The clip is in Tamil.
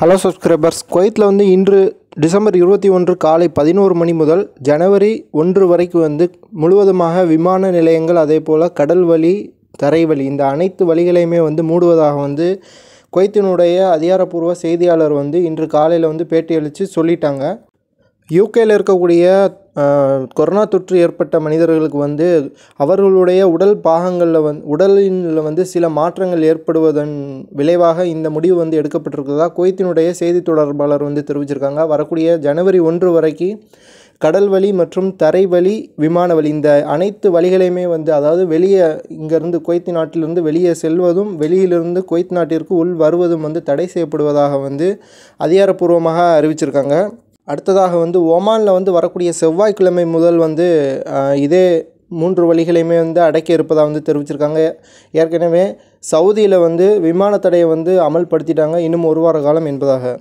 ஹலோ சப்ஸ்கிரைபர்ஸ் குவைத்தில் வந்து இன்று டிசம்பர் இருபத்தி ஒன்று காலை பதினோரு மணி முதல் ஜனவரி ஒன்று வரைக்கும் வந்து முழுவதுமாக விமான நிலையங்கள் அதே போல் கடல் வழி தரைவழி இந்த அனைத்து வழிகளையுமே வந்து மூடுவதாக வந்து குவைத்தினுடைய அதிகாரப்பூர்வ செய்தியாளர் வந்து இன்று காலையில் வந்து பேட்டியளித்து சொல்லிட்டாங்க யூகேயில் இருக்கக்கூடிய கொரோனா தொற்று ஏற்பட்ட மனிதர்களுக்கு வந்து அவர்களுடைய உடல் பாகங்களில் வந் உடலில் வந்து சில மாற்றங்கள் ஏற்படுவதன் விளைவாக இந்த முடிவு வந்து எடுக்கப்பட்டிருக்கிறதா குவைத்தினுடைய செய்தி தொடர்பாளர் வந்து தெரிவிச்சிருக்காங்க வரக்கூடிய ஜனவரி ஒன்று வரைக்கும் கடல் வழி மற்றும் தரை வழி விமான வழி இந்த அனைத்து வழிகளையுமே வந்து அதாவது வெளியே இங்கேருந்து குவைத்தி நாட்டிலிருந்து வெளியே செல்வதும் வெளியிலிருந்து குவைத் நாட்டிற்கு உள் வருவதும் வந்து தடை செய்யப்படுவதாக வந்து அதிகாரப்பூர்வமாக அறிவிச்சிருக்காங்க அடுத்ததாக வந்து ஒமானில் வந்து வரக்கூடிய செவ்வாய்க்கிழமை முதல் வந்து இதே மூன்று வழிகளையுமே வந்து அடக்கி இருப்பதாக வந்து தெரிவிச்சிருக்காங்க ஏற்கனவே சவுதியில் வந்து விமான தடையை வந்து அமல்படுத்திட்டாங்க இன்னும் ஒரு வார காலம் என்பதாக